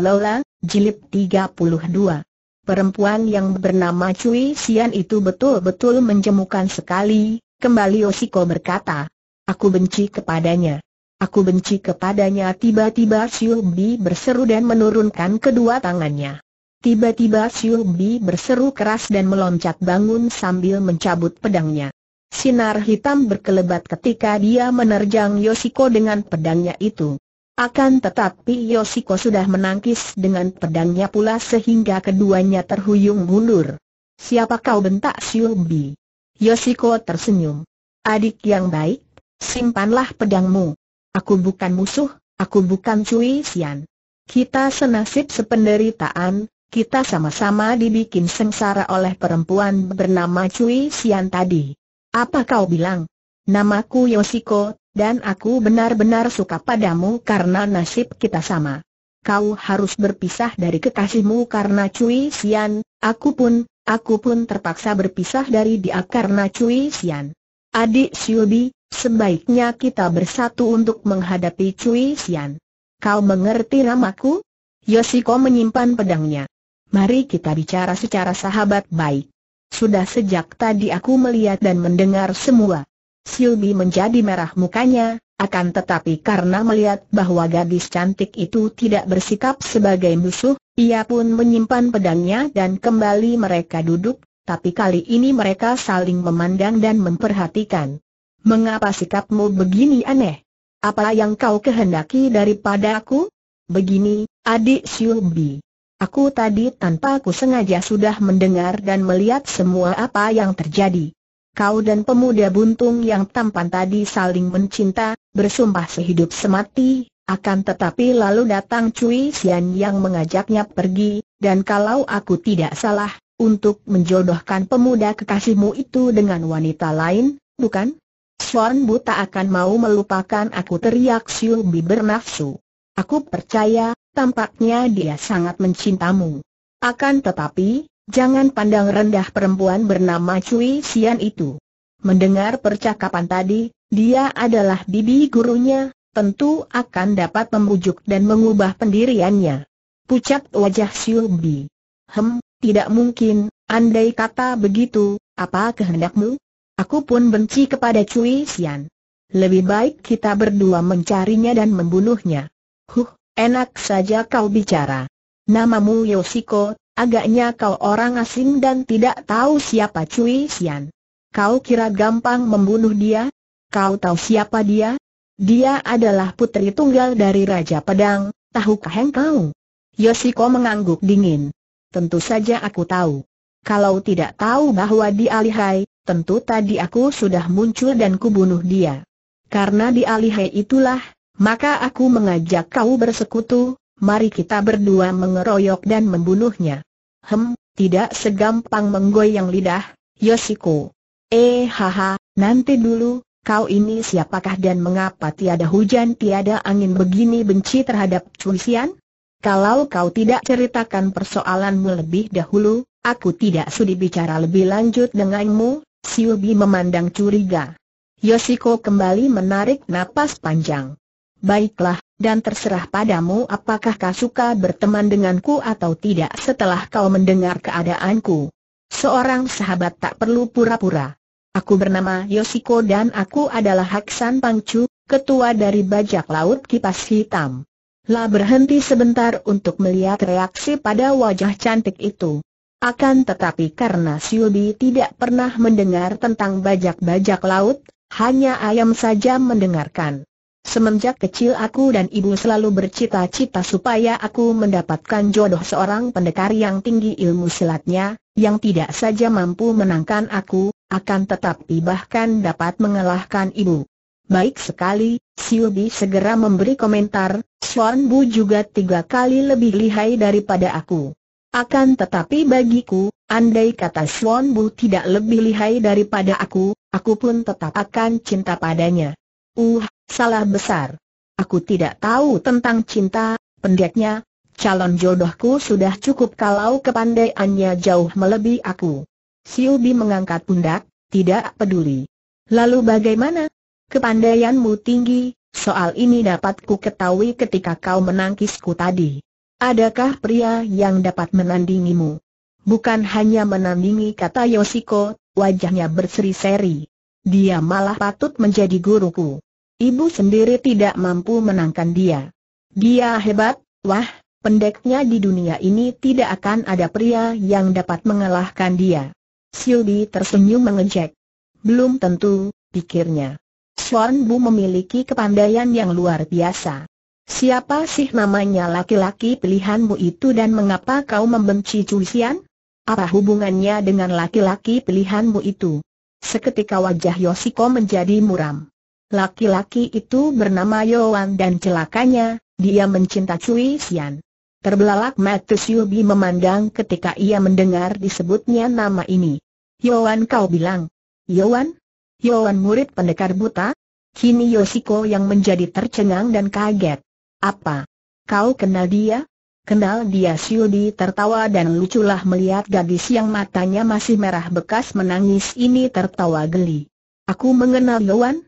Lola, Jilid 32 Perempuan yang bernama Cui Sian itu betul-betul menjemukan sekali, kembali Osiko berkata. Aku benci kepadanya. Aku benci kepadanya tiba-tiba Siu Bi berseru dan menurunkan kedua tangannya. Tiba-tiba Siu Bi berseru keras dan meloncat bangun sambil mencabut pedangnya. Sinar hitam berkelebat ketika dia menerjang Yosiko dengan pedangnya itu. Akan tetapi Yoshiko sudah menangkis dengan pedangnya pula sehingga keduanya terhuyung mundur. Siapa kau bentak Siubi? Yoshiko tersenyum. Adik yang baik, simpanlah pedangmu. Aku bukan musuh, aku bukan Cui Sian. Kita senasib sependeritaan, kita sama-sama dibikin sengsara oleh perempuan bernama Cui Sian tadi. Apa kau bilang? Namaku Yoshiko, dan aku benar-benar suka padamu karena nasib kita sama. Kau harus berpisah dari kekasihmu karena Cui Xian, aku pun, aku pun terpaksa berpisah dari dia karena Cui Xian. Adik Siobi, sebaiknya kita bersatu untuk menghadapi Cui Xian. Kau mengerti namaku? Yosiko menyimpan pedangnya. Mari kita bicara secara sahabat baik. Sudah sejak tadi aku melihat dan mendengar semua. Silbi menjadi merah mukanya, akan tetapi karena melihat bahwa gadis cantik itu tidak bersikap sebagai musuh, ia pun menyimpan pedangnya dan kembali mereka duduk, tapi kali ini mereka saling memandang dan memperhatikan. Mengapa sikapmu begini aneh? Apa yang kau kehendaki daripada aku? Begini, adik Sylvie, Aku tadi tanpa aku sengaja sudah mendengar dan melihat semua apa yang terjadi kau dan pemuda buntung yang tampan tadi saling mencinta, bersumpah sehidup semati, akan tetapi lalu datang Cui Xian yang mengajaknya pergi, dan kalau aku tidak salah, untuk menjodohkan pemuda kekasihmu itu dengan wanita lain, bukan? Swan Bu tak akan mau melupakan aku teriak Siu Bi bernafsu. Aku percaya, tampaknya dia sangat mencintamu. Akan tetapi, Jangan pandang rendah perempuan bernama Cui Xian itu. Mendengar percakapan tadi, dia adalah bibi gurunya, tentu akan dapat membujuk dan mengubah pendiriannya. Pucat wajah Xiu Bi. Hem, tidak mungkin, andai kata begitu, apa kehendakmu? Aku pun benci kepada Cui Xian. Lebih baik kita berdua mencarinya dan membunuhnya. Huh, enak saja kau bicara. Namamu Yoshiko, Agaknya kau orang asing dan tidak tahu siapa Cui Xian. Kau kira gampang membunuh dia? Kau tahu siapa dia? Dia adalah putri tunggal dari Raja Pedang, tahukah engkau? Yosiko mengangguk dingin. Tentu saja aku tahu. Kalau tidak tahu bahwa Dialihai, Alihai, tentu tadi aku sudah muncul dan kubunuh dia. Karena Dialihai Alihai itulah, maka aku mengajak kau bersekutu, mari kita berdua mengeroyok dan membunuhnya. Hem, tidak segampang menggoyang lidah, Yosiko. Eh haha, nanti dulu, kau ini siapakah dan mengapa tiada hujan tiada angin begini benci terhadap Cuisian? Kalau kau tidak ceritakan persoalanmu lebih dahulu, aku tidak sudi bicara lebih lanjut denganmu, Siubi memandang curiga. Yosiko kembali menarik napas panjang. Baiklah, dan terserah padamu apakah kau suka berteman denganku atau tidak setelah kau mendengar keadaanku. Seorang sahabat tak perlu pura-pura. Aku bernama Yoshiko dan aku adalah Haksan Pangcu, ketua dari bajak laut kipas hitam. Lah berhenti sebentar untuk melihat reaksi pada wajah cantik itu. Akan tetapi karena Siubi tidak pernah mendengar tentang bajak-bajak laut, hanya ayam saja mendengarkan. Semenjak kecil aku dan ibu selalu bercita-cita supaya aku mendapatkan jodoh seorang pendekar yang tinggi ilmu silatnya, yang tidak saja mampu menangkan aku, akan tetapi bahkan dapat mengalahkan ibu. Baik sekali, Siubi segera memberi komentar, Suan Bu juga tiga kali lebih lihai daripada aku. Akan tetapi bagiku, andai kata Suan Bu tidak lebih lihai daripada aku, aku pun tetap akan cinta padanya. Uh, salah besar. Aku tidak tahu tentang cinta, pendeknya, calon jodohku sudah cukup kalau kepandaiannya jauh melebihi aku. Siubi mengangkat pundak, tidak peduli. Lalu bagaimana? Kepandaianmu tinggi, soal ini dapat ku ketahui ketika kau menangkisku tadi. Adakah pria yang dapat menandingimu? Bukan hanya menandingi kata Yoshiko, wajahnya berseri-seri. Dia malah patut menjadi guruku ibu sendiri tidak mampu menangkan dia. Dia hebat, wah, pendeknya di dunia ini tidak akan ada pria yang dapat mengalahkan dia. Silbi tersenyum mengejek. Belum tentu, pikirnya. Swan Bu memiliki kepandaian yang luar biasa. Siapa sih namanya laki-laki pilihanmu itu dan mengapa kau membenci Cuisian? Apa hubungannya dengan laki-laki pilihanmu itu? Seketika wajah Yosiko menjadi muram. Laki-laki itu bernama Yoan dan celakanya, dia mencinta Cui Xian. Terbelalak Matus Yubi memandang ketika ia mendengar disebutnya nama ini. Yoan kau bilang. Yoan? Yoan murid pendekar buta? Kini Yoshiko yang menjadi tercengang dan kaget. Apa? Kau kenal dia? Kenal dia Siudi tertawa dan luculah melihat gadis yang matanya masih merah bekas menangis ini tertawa geli. Aku mengenal Yowan?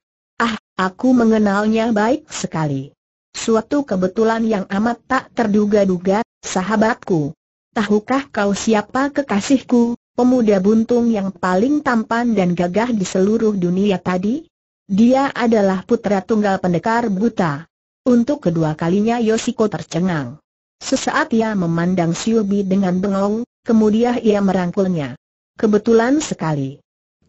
Aku mengenalnya baik sekali. Suatu kebetulan yang amat tak terduga-duga, sahabatku. Tahukah kau siapa kekasihku, pemuda buntung yang paling tampan dan gagah di seluruh dunia tadi? Dia adalah putra tunggal pendekar buta. Untuk kedua kalinya Yoshiko tercengang. Sesaat ia memandang Siobi dengan bengong, kemudian ia merangkulnya. Kebetulan sekali.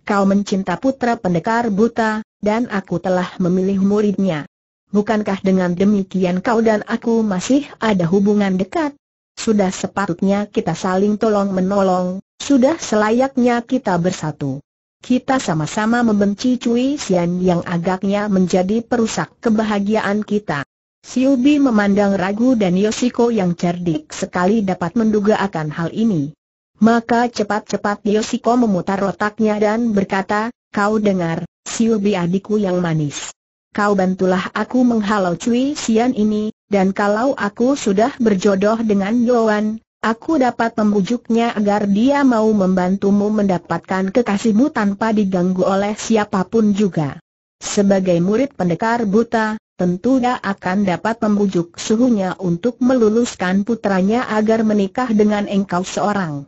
Kau mencinta putra pendekar buta, dan aku telah memilih muridnya. Bukankah dengan demikian kau dan aku masih ada hubungan dekat? Sudah sepatutnya kita saling tolong-menolong, sudah selayaknya kita bersatu. Kita sama-sama membenci Cui Xian yang agaknya menjadi perusak kebahagiaan kita. Siubi memandang ragu dan Yosiko yang cerdik sekali dapat menduga akan hal ini. Maka cepat-cepat Yosiko memutar otaknya dan berkata, kau dengar, Siubi adikku yang manis. Kau bantulah aku menghalau Cui Sian ini, dan kalau aku sudah berjodoh dengan Yoan, aku dapat membujuknya agar dia mau membantumu mendapatkan kekasihmu tanpa diganggu oleh siapapun juga. Sebagai murid pendekar buta, tentu dia akan dapat membujuk suhunya untuk meluluskan putranya agar menikah dengan engkau seorang.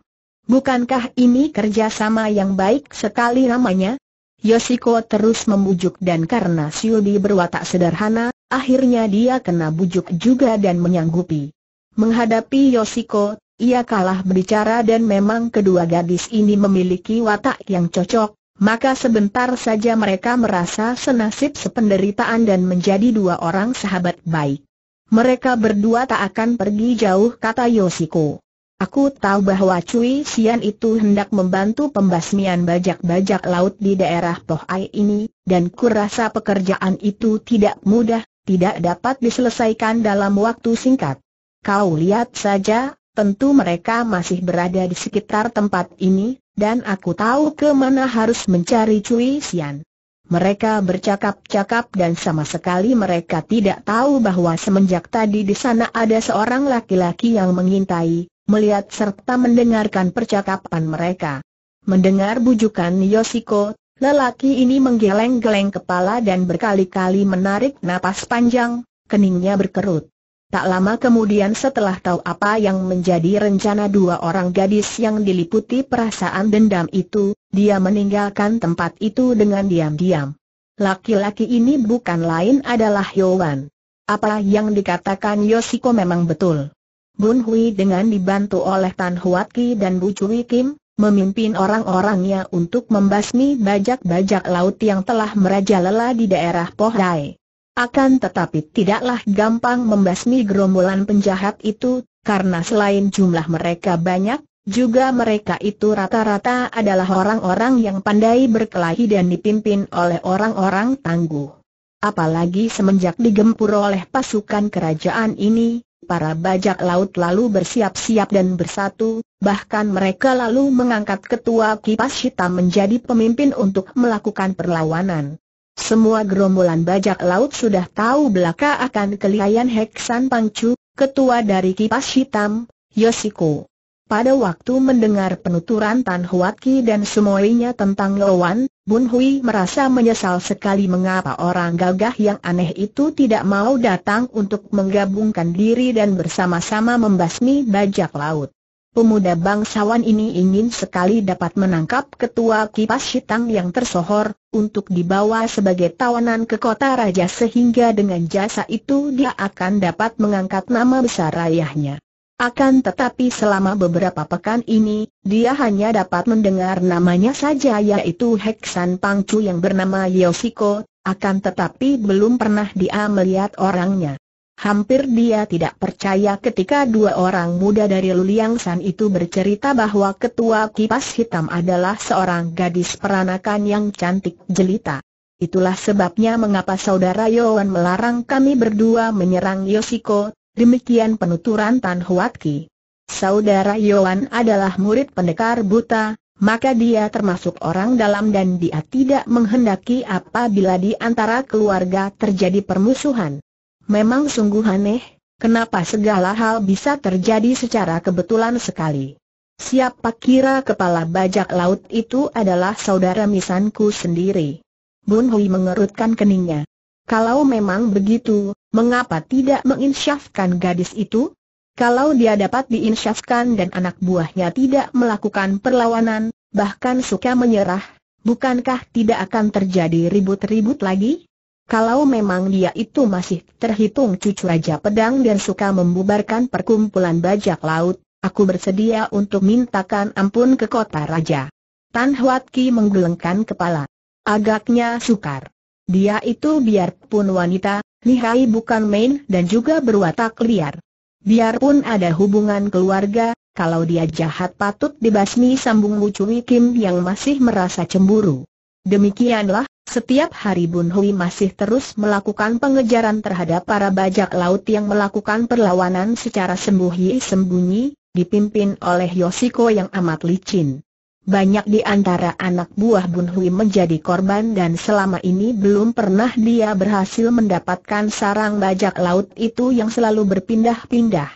Bukankah ini kerjasama yang baik sekali namanya? Yosiko terus membujuk dan karena Siudi berwatak sederhana, akhirnya dia kena bujuk juga dan menyanggupi. Menghadapi Yosiko, ia kalah berbicara dan memang kedua gadis ini memiliki watak yang cocok, maka sebentar saja mereka merasa senasib sependeritaan dan menjadi dua orang sahabat baik. Mereka berdua tak akan pergi jauh kata Yosiko. Aku tahu bahwa Cui Sian itu hendak membantu pembasmian bajak-bajak laut di daerah Pohai ini, dan kurasa pekerjaan itu tidak mudah, tidak dapat diselesaikan dalam waktu singkat. Kau lihat saja, tentu mereka masih berada di sekitar tempat ini, dan aku tahu ke mana harus mencari Cui Sian. Mereka bercakap-cakap dan sama sekali mereka tidak tahu bahwa semenjak tadi di sana ada seorang laki-laki yang mengintai, melihat serta mendengarkan percakapan mereka. Mendengar bujukan Yosiko, lelaki ini menggeleng-geleng kepala dan berkali-kali menarik napas panjang, keningnya berkerut. Tak lama kemudian setelah tahu apa yang menjadi rencana dua orang gadis yang diliputi perasaan dendam itu, dia meninggalkan tempat itu dengan diam-diam. Laki-laki ini bukan lain adalah Yowan. Apa yang dikatakan Yosiko memang betul. Bun Hui dengan dibantu oleh Tan Huat Ki dan Bu Cui Kim, memimpin orang-orangnya untuk membasmi bajak-bajak laut yang telah merajalela di daerah Poh Pohdai. Akan tetapi tidaklah gampang membasmi gerombolan penjahat itu, karena selain jumlah mereka banyak, juga mereka itu rata-rata adalah orang-orang yang pandai berkelahi dan dipimpin oleh orang-orang tangguh. Apalagi semenjak digempur oleh pasukan kerajaan ini, para bajak laut lalu bersiap-siap dan bersatu, bahkan mereka lalu mengangkat ketua kipas hitam menjadi pemimpin untuk melakukan perlawanan. Semua gerombolan bajak laut sudah tahu belaka akan kelihayan Heksan Pangcu, ketua dari kipas hitam, Yosiko. Pada waktu mendengar penuturan Tan Huat Ki dan semuanya tentang Lowan, Bun Hui merasa menyesal sekali mengapa orang gagah yang aneh itu tidak mau datang untuk menggabungkan diri dan bersama-sama membasmi bajak laut. Pemuda bangsawan ini ingin sekali dapat menangkap ketua kipas hitam yang tersohor, untuk dibawa sebagai tawanan ke kota raja sehingga dengan jasa itu dia akan dapat mengangkat nama besar ayahnya. Akan tetapi selama beberapa pekan ini, dia hanya dapat mendengar namanya saja yaitu Heksan Pangcu yang bernama Yosiko. akan tetapi belum pernah dia melihat orangnya. Hampir dia tidak percaya ketika dua orang muda dari Luliang San itu bercerita bahwa ketua kipas hitam adalah seorang gadis peranakan yang cantik jelita. Itulah sebabnya mengapa saudara Yohan melarang kami berdua menyerang Yosiko. Demikian penuturan Tan Huat Ki. Saudara Yohan adalah murid pendekar buta, maka dia termasuk orang dalam dan dia tidak menghendaki apabila di antara keluarga terjadi permusuhan. Memang sungguh aneh, kenapa segala hal bisa terjadi secara kebetulan sekali. Siapa kira kepala bajak laut itu adalah saudara misanku sendiri. Bun Hui mengerutkan keningnya. Kalau memang begitu, mengapa tidak menginsyafkan gadis itu? Kalau dia dapat diinsyafkan dan anak buahnya tidak melakukan perlawanan, bahkan suka menyerah, bukankah tidak akan terjadi ribut-ribut lagi? Kalau memang dia itu masih terhitung cucu Raja Pedang dan suka membubarkan perkumpulan bajak laut, aku bersedia untuk mintakan ampun ke kota Raja. Tan Huat Ki menggelengkan kepala. Agaknya sukar. Dia itu biarpun wanita, lihai bukan main dan juga berwatak liar. Biarpun ada hubungan keluarga, kalau dia jahat patut dibasmi sambung Wu Cui Kim yang masih merasa cemburu. Demikianlah, setiap hari Bun Hui masih terus melakukan pengejaran terhadap para bajak laut yang melakukan perlawanan secara sembunyi-sembunyi, dipimpin oleh Yoshiko yang amat licin banyak di antara anak buah Bun Hui menjadi korban dan selama ini belum pernah dia berhasil mendapatkan sarang bajak laut itu yang selalu berpindah-pindah.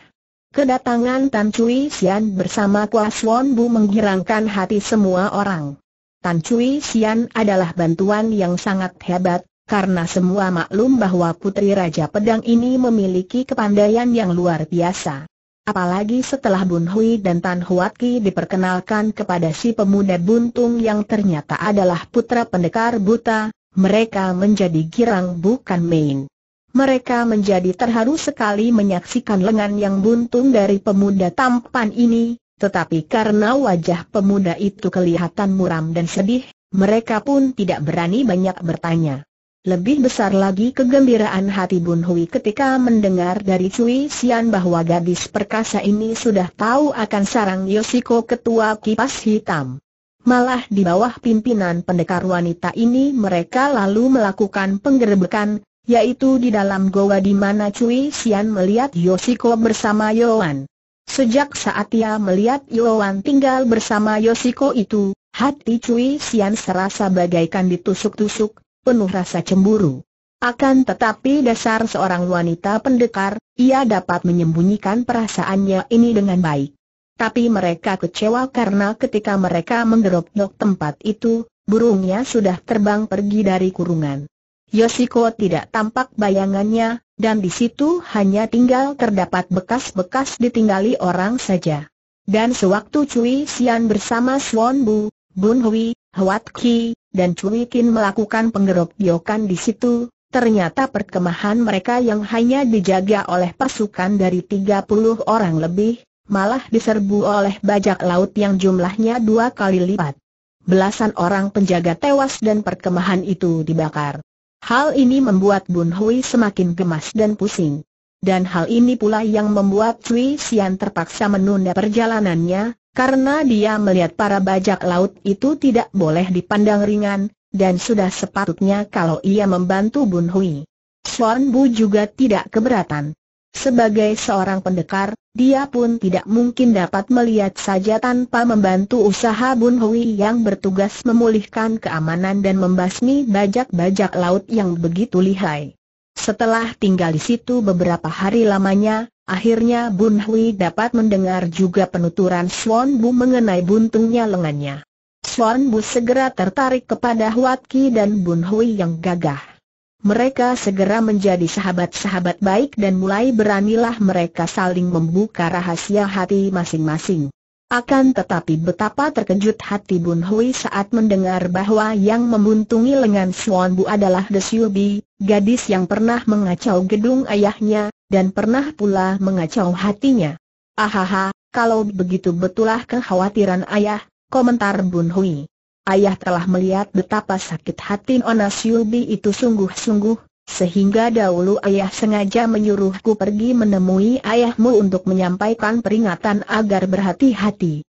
Kedatangan Tan Cui Xian bersama Kwa Suan Bu menghirangkan hati semua orang. Tan Cui Xian adalah bantuan yang sangat hebat, karena semua maklum bahwa Putri Raja Pedang ini memiliki kepandaian yang luar biasa. Apalagi setelah Bun Hui dan Tan Huat Ki diperkenalkan kepada si pemuda buntung yang ternyata adalah putra pendekar buta, mereka menjadi girang bukan main. Mereka menjadi terharu sekali menyaksikan lengan yang buntung dari pemuda tampan ini, tetapi karena wajah pemuda itu kelihatan muram dan sedih, mereka pun tidak berani banyak bertanya. Lebih besar lagi kegembiraan hati Bun Hui ketika mendengar dari Cui Xian bahwa gadis perkasa ini sudah tahu akan sarang Yoshiko ketua kipas hitam. Malah di bawah pimpinan pendekar wanita ini mereka lalu melakukan penggerebekan, yaitu di dalam goa di mana Cui Xian melihat Yoshiko bersama Yoan. Sejak saat ia melihat Yoan tinggal bersama Yoshiko itu, hati Cui Xian serasa bagaikan ditusuk-tusuk, penuh rasa cemburu. Akan tetapi dasar seorang wanita pendekar, ia dapat menyembunyikan perasaannya ini dengan baik. Tapi mereka kecewa karena ketika mereka menggerok tempat itu, burungnya sudah terbang pergi dari kurungan. Yoshiko tidak tampak bayangannya, dan di situ hanya tinggal terdapat bekas-bekas ditinggali orang saja. Dan sewaktu Cui Sian bersama Swan Bu, Bun Hui, Huat Ki, dan Cui Kin melakukan penggerok di situ, ternyata perkemahan mereka yang hanya dijaga oleh pasukan dari 30 orang lebih, malah diserbu oleh bajak laut yang jumlahnya dua kali lipat. Belasan orang penjaga tewas dan perkemahan itu dibakar. Hal ini membuat Bun Hui semakin gemas dan pusing. Dan hal ini pula yang membuat Cui Sian terpaksa menunda perjalanannya, karena dia melihat para bajak laut itu tidak boleh dipandang ringan, dan sudah sepatutnya kalau ia membantu Bun Hui. Suan Bu juga tidak keberatan. Sebagai seorang pendekar, dia pun tidak mungkin dapat melihat saja tanpa membantu usaha Bun Hui yang bertugas memulihkan keamanan dan membasmi bajak-bajak laut yang begitu lihai. Setelah tinggal di situ beberapa hari lamanya, Akhirnya Bun Hui dapat mendengar juga penuturan Swan Bu mengenai buntungnya lengannya. Swan Bu segera tertarik kepada Huat Ki dan Bun Hui yang gagah. Mereka segera menjadi sahabat-sahabat baik dan mulai beranilah mereka saling membuka rahasia hati masing-masing. Akan tetapi betapa terkejut hati Bun Hui saat mendengar bahwa yang membuntungi lengan Swan Bu adalah Desyubi, gadis yang pernah mengacau gedung ayahnya, dan pernah pula mengacau hatinya. Ahaha, kalau begitu betulah kekhawatiran ayah, komentar Bun Hui. Ayah telah melihat betapa sakit hati Onas Yulbi itu sungguh-sungguh, sehingga dahulu ayah sengaja menyuruhku pergi menemui ayahmu untuk menyampaikan peringatan agar berhati-hati.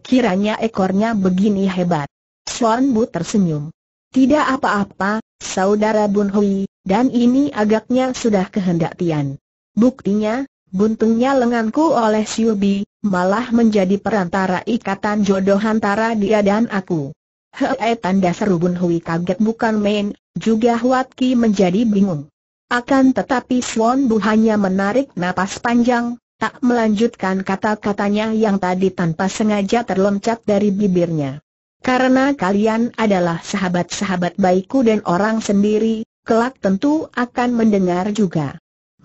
Kiranya ekornya begini hebat. Suan Bu tersenyum. Tidak apa-apa, saudara Bun Hui, dan ini agaknya sudah kehendak Tian. Buktinya, buntungnya lenganku oleh Siubi, malah menjadi perantara ikatan jodoh antara dia dan aku. Hei eh, tanda seru Bun Hui kaget bukan main, juga Huat Ki menjadi bingung. Akan tetapi Swan Bu hanya menarik napas panjang, tak melanjutkan kata-katanya yang tadi tanpa sengaja terloncat dari bibirnya. Karena kalian adalah sahabat-sahabat baikku dan orang sendiri, kelak tentu akan mendengar juga.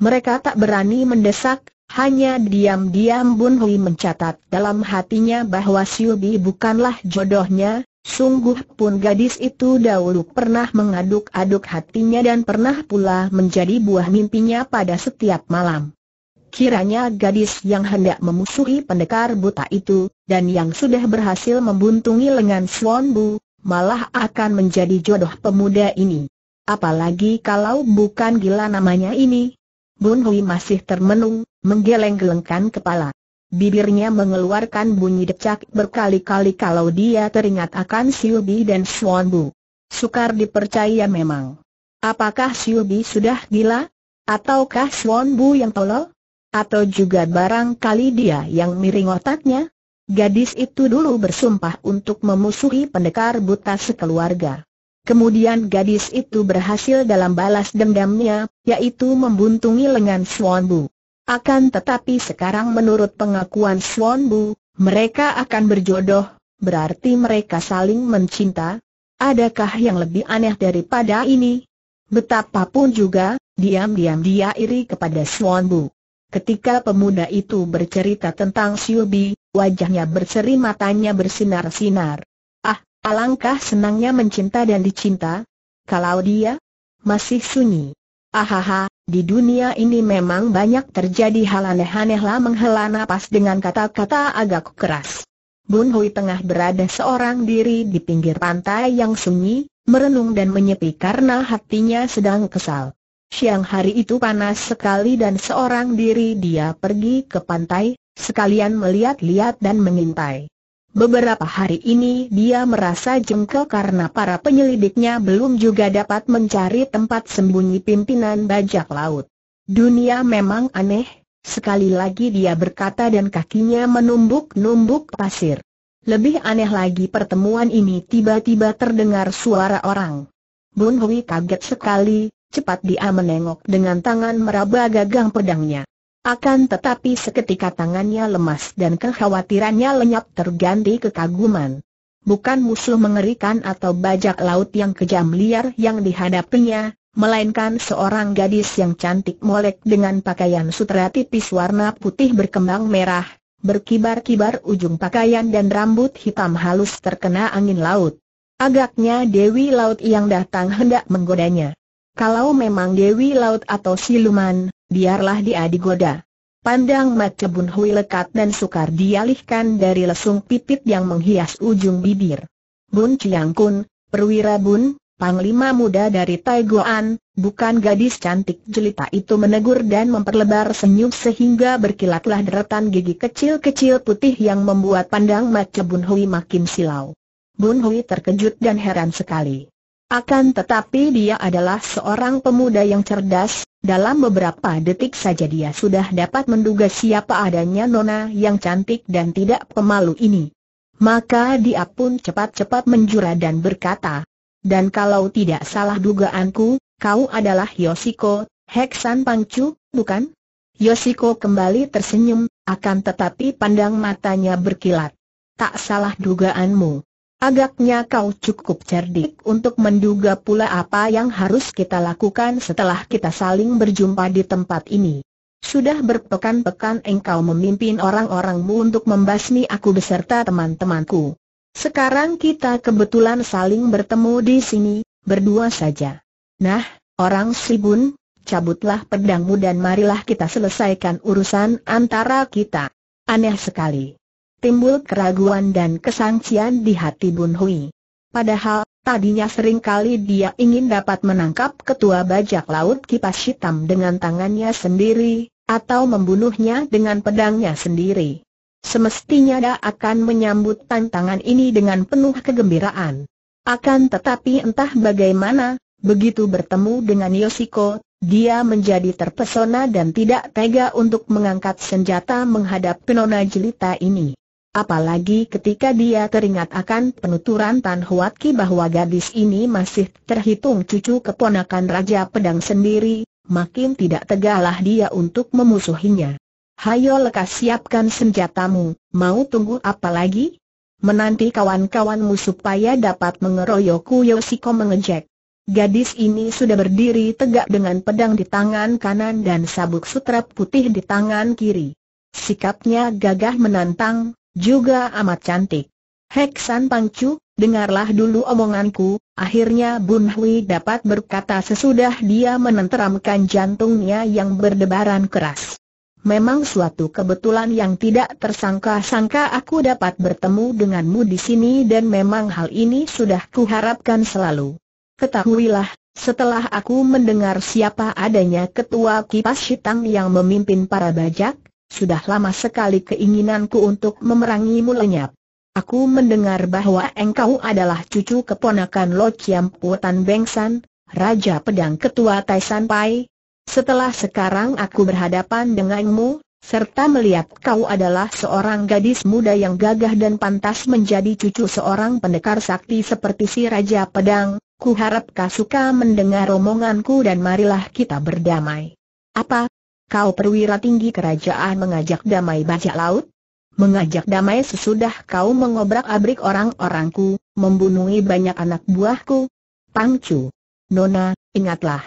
Mereka tak berani mendesak, hanya diam-diam Bun Hui mencatat dalam hatinya bahwa Siu Bi bukanlah jodohnya, sungguh pun gadis itu dahulu pernah mengaduk-aduk hatinya dan pernah pula menjadi buah mimpinya pada setiap malam. Kiranya gadis yang hendak memusuhi pendekar buta itu, dan yang sudah berhasil membuntungi lengan Swan Bu, malah akan menjadi jodoh pemuda ini. Apalagi kalau bukan gila namanya ini, Bun Hui masih termenung, menggeleng-gelengkan kepala. Bibirnya mengeluarkan bunyi decak berkali-kali kalau dia teringat akan Bi dan Suan Bu. Sukar dipercaya memang. Apakah Bi sudah gila? Ataukah Suan Bu yang tolol? Atau juga barangkali dia yang miring otaknya? Gadis itu dulu bersumpah untuk memusuhi pendekar buta sekeluarga. Kemudian gadis itu berhasil dalam balas dendamnya, yaitu membuntungi lengan Swan Bu. Akan tetapi sekarang menurut pengakuan Swan Bu, mereka akan berjodoh, berarti mereka saling mencinta. Adakah yang lebih aneh daripada ini? Betapapun juga, diam-diam dia iri kepada Swan Bu. Ketika pemuda itu bercerita tentang Siubi, wajahnya berseri matanya bersinar-sinar. Alangkah senangnya mencinta dan dicinta, kalau dia masih sunyi. Ahaha, di dunia ini memang banyak terjadi hal aneh-aneh lah menghela napas dengan kata-kata agak keras. Bun Hui tengah berada seorang diri di pinggir pantai yang sunyi, merenung dan menyepi karena hatinya sedang kesal. Siang hari itu panas sekali dan seorang diri dia pergi ke pantai, sekalian melihat-lihat dan mengintai. Beberapa hari ini dia merasa jengkel karena para penyelidiknya belum juga dapat mencari tempat sembunyi pimpinan bajak laut. Dunia memang aneh, sekali lagi dia berkata dan kakinya menumbuk-numbuk pasir. Lebih aneh lagi pertemuan ini tiba-tiba terdengar suara orang. Bun Hui kaget sekali, cepat dia menengok dengan tangan meraba gagang pedangnya. Akan tetapi seketika tangannya lemas dan kekhawatirannya lenyap terganti kekaguman. Bukan musuh mengerikan atau bajak laut yang kejam liar yang dihadapinya, melainkan seorang gadis yang cantik molek dengan pakaian sutra tipis warna putih berkembang merah, berkibar-kibar ujung pakaian dan rambut hitam halus terkena angin laut. Agaknya Dewi Laut yang datang hendak menggodanya. Kalau memang Dewi Laut atau siluman, biarlah dia digoda. Pandang mata Bun Hui lekat dan sukar dialihkan dari lesung pipit yang menghias ujung bibir. Bun Chiang Kun, perwira Bun, Panglima muda dari Taiguan, bukan gadis cantik jelita itu menegur dan memperlebar senyum sehingga berkilatlah deretan gigi kecil-kecil putih yang membuat pandang mata Bun Hui makin silau. Bun Hui terkejut dan heran sekali. Akan tetapi dia adalah seorang pemuda yang cerdas, dalam beberapa detik saja dia sudah dapat menduga siapa adanya nona yang cantik dan tidak pemalu ini. Maka dia pun cepat-cepat menjura dan berkata, Dan kalau tidak salah dugaanku, kau adalah Yosiko Heksan Pangcu, bukan? Yosiko kembali tersenyum, akan tetapi pandang matanya berkilat. Tak salah dugaanmu. Agaknya kau cukup cerdik untuk menduga pula apa yang harus kita lakukan setelah kita saling berjumpa di tempat ini. Sudah berpekan-pekan engkau memimpin orang-orangmu untuk membasmi aku beserta teman-temanku. Sekarang kita kebetulan saling bertemu di sini, berdua saja. Nah, orang Sibun, cabutlah pedangmu dan marilah kita selesaikan urusan antara kita. Aneh sekali timbul keraguan dan kesangsian di hati Bun Hui. Padahal, tadinya sering kali dia ingin dapat menangkap ketua bajak laut kipas hitam dengan tangannya sendiri, atau membunuhnya dengan pedangnya sendiri. Semestinya dia akan menyambut tantangan ini dengan penuh kegembiraan. Akan tetapi entah bagaimana, begitu bertemu dengan Yosiko, dia menjadi terpesona dan tidak tega untuk mengangkat senjata menghadap penona jelita ini. Apalagi ketika dia teringat akan penuturan Tan Huat Ki bahwa gadis ini masih terhitung cucu keponakan Raja Pedang sendiri, makin tidak tegahlah dia untuk memusuhinya. Hayo lekas siapkan senjatamu, mau tunggu apa lagi? Menanti kawan-kawanmu supaya dapat mengeroyokku Yosiko mengejek. Gadis ini sudah berdiri tegak dengan pedang di tangan kanan dan sabuk sutra putih di tangan kiri. Sikapnya gagah menantang, juga amat cantik. Hek San Pangcu, dengarlah dulu omonganku, akhirnya Bun Hui dapat berkata sesudah dia menenteramkan jantungnya yang berdebaran keras. Memang suatu kebetulan yang tidak tersangka-sangka aku dapat bertemu denganmu di sini dan memang hal ini sudah kuharapkan selalu. Ketahuilah, setelah aku mendengar siapa adanya ketua kipas hitam yang memimpin para bajak, sudah lama sekali keinginanku untuk memerangimu lenyap. Aku mendengar bahwa engkau adalah cucu keponakan Lo Chiam Puotan Bengsan, Raja Pedang Ketua Taisan Pai. Setelah sekarang aku berhadapan denganmu, serta melihat kau adalah seorang gadis muda yang gagah dan pantas menjadi cucu seorang pendekar sakti seperti si Raja Pedang, ku harap kau suka mendengar omonganku dan marilah kita berdamai. Apa, Kau perwira tinggi kerajaan mengajak damai bajak laut? Mengajak damai sesudah kau mengobrak-abrik orang-orangku, membunuhi banyak anak buahku? Pangcu. Nona, ingatlah.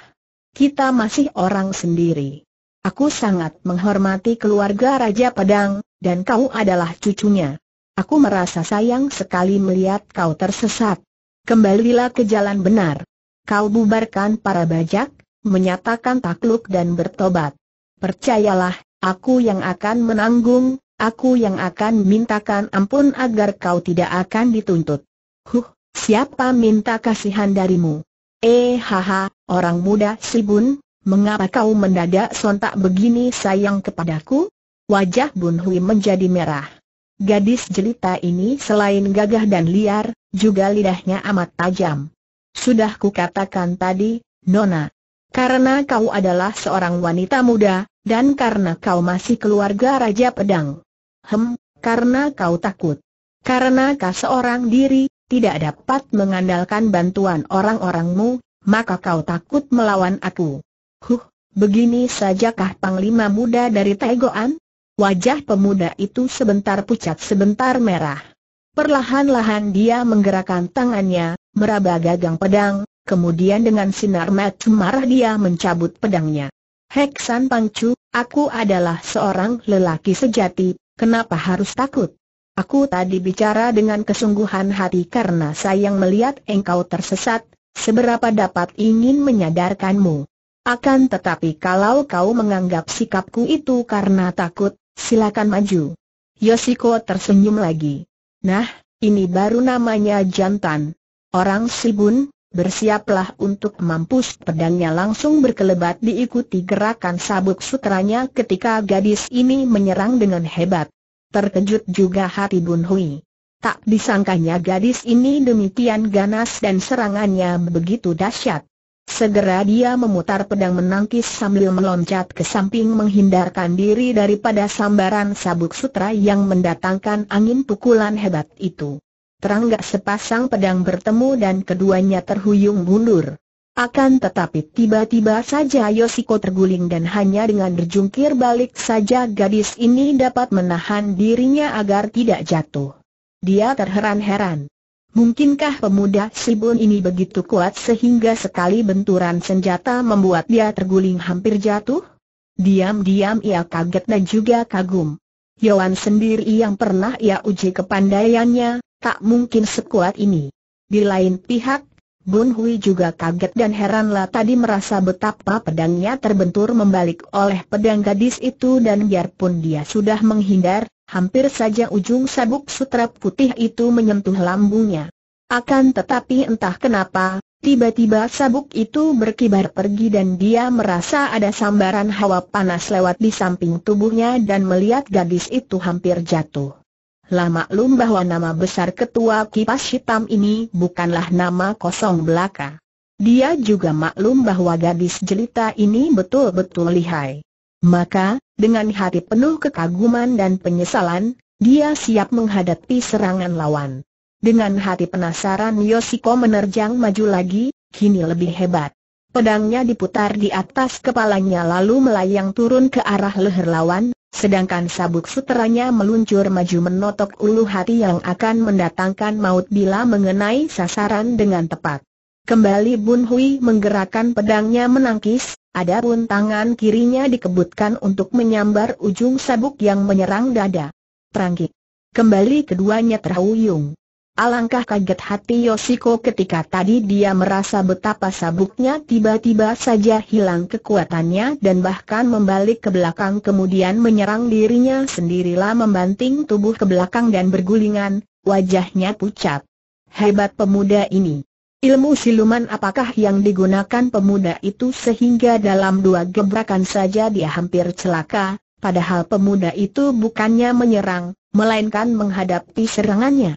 Kita masih orang sendiri. Aku sangat menghormati keluarga Raja Pedang, dan kau adalah cucunya. Aku merasa sayang sekali melihat kau tersesat. Kembalilah ke jalan benar. Kau bubarkan para bajak, menyatakan takluk dan bertobat. Percayalah, aku yang akan menanggung, aku yang akan mintakan ampun agar kau tidak akan dituntut. Huh, siapa minta kasihan darimu? Eh haha, orang muda Sibun, mengapa kau mendadak sontak begini sayang kepadaku? Wajah Bun Hui menjadi merah. Gadis jelita ini selain gagah dan liar, juga lidahnya amat tajam. Sudah kukatakan tadi, Nona, karena kau adalah seorang wanita muda, dan karena kau masih keluarga Raja Pedang. Hem, karena kau takut. Karena kau seorang diri, tidak dapat mengandalkan bantuan orang-orangmu, maka kau takut melawan aku. Huh, begini sajakah Panglima Muda dari Tegoan? Wajah pemuda itu sebentar pucat sebentar merah. Perlahan-lahan dia menggerakkan tangannya, meraba gagang pedang, Kemudian dengan sinar mata marah dia mencabut pedangnya. Hek San Pangcu, aku adalah seorang lelaki sejati, kenapa harus takut? Aku tadi bicara dengan kesungguhan hati karena sayang melihat engkau tersesat, seberapa dapat ingin menyadarkanmu. Akan tetapi kalau kau menganggap sikapku itu karena takut, silakan maju. Yoshiko tersenyum lagi. Nah, ini baru namanya jantan. Orang Sibun, bersiaplah untuk mampus pedangnya langsung berkelebat diikuti gerakan sabuk sutranya ketika gadis ini menyerang dengan hebat. Terkejut juga hati Bun Hui. Tak disangkanya gadis ini demikian ganas dan serangannya begitu dahsyat. Segera dia memutar pedang menangkis sambil meloncat ke samping menghindarkan diri daripada sambaran sabuk sutra yang mendatangkan angin pukulan hebat itu teranggak sepasang pedang bertemu dan keduanya terhuyung mundur. Akan tetapi tiba-tiba saja Yosiko terguling dan hanya dengan berjungkir balik saja gadis ini dapat menahan dirinya agar tidak jatuh. Dia terheran-heran. Mungkinkah pemuda Sibun ini begitu kuat sehingga sekali benturan senjata membuat dia terguling hampir jatuh? Diam-diam ia kaget dan juga kagum. Yohan sendiri yang pernah ia uji kepandaiannya, tak mungkin sekuat ini. Di lain pihak, Bun Hui juga kaget dan heranlah tadi merasa betapa pedangnya terbentur membalik oleh pedang gadis itu dan biarpun dia sudah menghindar, hampir saja ujung sabuk sutra putih itu menyentuh lambungnya. Akan tetapi entah kenapa, tiba-tiba sabuk itu berkibar pergi dan dia merasa ada sambaran hawa panas lewat di samping tubuhnya dan melihat gadis itu hampir jatuh lah maklum bahwa nama besar ketua kipas hitam ini bukanlah nama kosong belaka. Dia juga maklum bahwa gadis jelita ini betul-betul lihai. Maka, dengan hati penuh kekaguman dan penyesalan, dia siap menghadapi serangan lawan. Dengan hati penasaran Yosiko menerjang maju lagi, kini lebih hebat. Pedangnya diputar di atas kepalanya lalu melayang turun ke arah leher lawan, Sedangkan sabuk suteranya meluncur maju menotok ulu hati yang akan mendatangkan maut bila mengenai sasaran dengan tepat. Kembali Bun Hui menggerakkan pedangnya menangkis, adapun tangan kirinya dikebutkan untuk menyambar ujung sabuk yang menyerang dada. Terangkit. Kembali keduanya terhuyung. Alangkah kaget hati Yosiko ketika tadi dia merasa betapa sabuknya tiba-tiba saja hilang kekuatannya dan bahkan membalik ke belakang kemudian menyerang dirinya sendirilah membanting tubuh ke belakang dan bergulingan, wajahnya pucat. Hebat pemuda ini. Ilmu siluman apakah yang digunakan pemuda itu sehingga dalam dua gebrakan saja dia hampir celaka, padahal pemuda itu bukannya menyerang, melainkan menghadapi serangannya.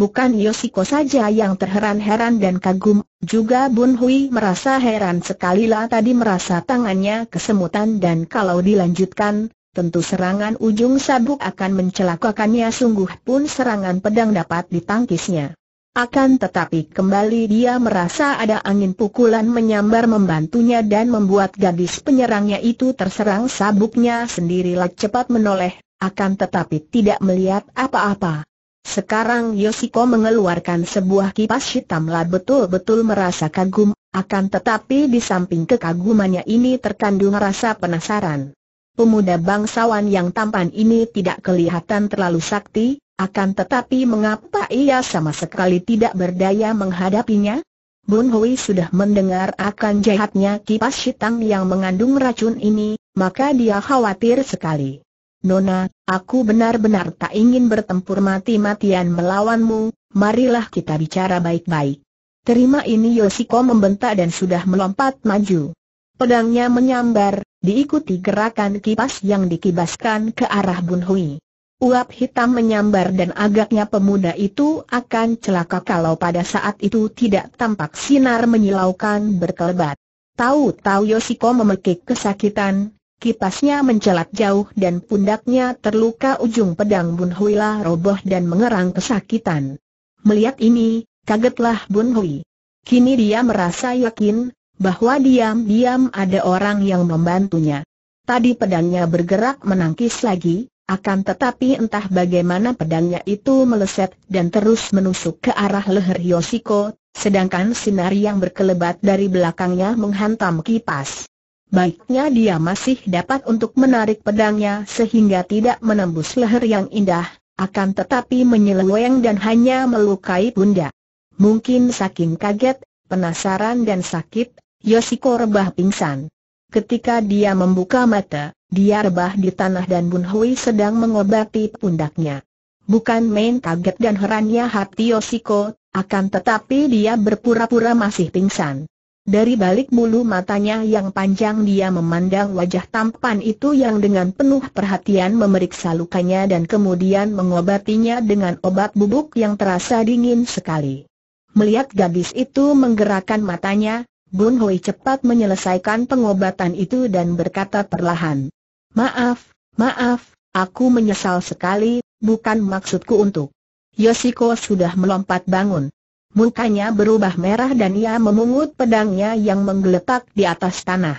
Bukan Yosiko saja yang terheran-heran dan kagum, juga Bun Hui merasa heran sekali lah tadi merasa tangannya kesemutan dan kalau dilanjutkan, tentu serangan ujung sabuk akan mencelakakannya sungguh pun serangan pedang dapat ditangkisnya. Akan tetapi kembali dia merasa ada angin pukulan menyambar membantunya dan membuat gadis penyerangnya itu terserang sabuknya sendirilah cepat menoleh, akan tetapi tidak melihat apa-apa. Sekarang Yosiko mengeluarkan sebuah kipas hitam lah betul-betul merasa kagum, akan tetapi di samping kekagumannya ini terkandung rasa penasaran. Pemuda bangsawan yang tampan ini tidak kelihatan terlalu sakti, akan tetapi mengapa ia sama sekali tidak berdaya menghadapinya? Bun Hui sudah mendengar akan jahatnya kipas hitam yang mengandung racun ini, maka dia khawatir sekali. Nona, aku benar-benar tak ingin bertempur mati-matian melawanmu, marilah kita bicara baik-baik. Terima ini Yoshiko membentak dan sudah melompat maju. Pedangnya menyambar, diikuti gerakan kipas yang dikibaskan ke arah Bunhui. Uap hitam menyambar dan agaknya pemuda itu akan celaka kalau pada saat itu tidak tampak sinar menyilaukan berkelebat. Tahu-tahu Yoshiko memekik kesakitan, Kipasnya mencelat jauh dan pundaknya terluka ujung pedang Bun Huila roboh dan mengerang kesakitan. Melihat ini, kagetlah Bun Hui. Kini dia merasa yakin bahwa diam-diam ada orang yang membantunya. Tadi pedangnya bergerak menangkis lagi, akan tetapi entah bagaimana pedangnya itu meleset dan terus menusuk ke arah leher Yoshiko, sedangkan sinar yang berkelebat dari belakangnya menghantam kipas baiknya dia masih dapat untuk menarik pedangnya sehingga tidak menembus leher yang indah, akan tetapi menyeleweng dan hanya melukai bunda. Mungkin saking kaget, penasaran dan sakit, Yosiko rebah pingsan. Ketika dia membuka mata, dia rebah di tanah dan Bun Hui sedang mengobati pundaknya. Bukan main kaget dan herannya hati Yosiko, akan tetapi dia berpura-pura masih pingsan. Dari balik bulu matanya yang panjang dia memandang wajah tampan itu yang dengan penuh perhatian memeriksa lukanya dan kemudian mengobatinya dengan obat bubuk yang terasa dingin sekali. Melihat gadis itu menggerakkan matanya, Bun Hoi cepat menyelesaikan pengobatan itu dan berkata perlahan. Maaf, maaf, aku menyesal sekali, bukan maksudku untuk. Yoshiko sudah melompat bangun. Mukanya berubah merah dan ia memungut pedangnya yang menggeletak di atas tanah.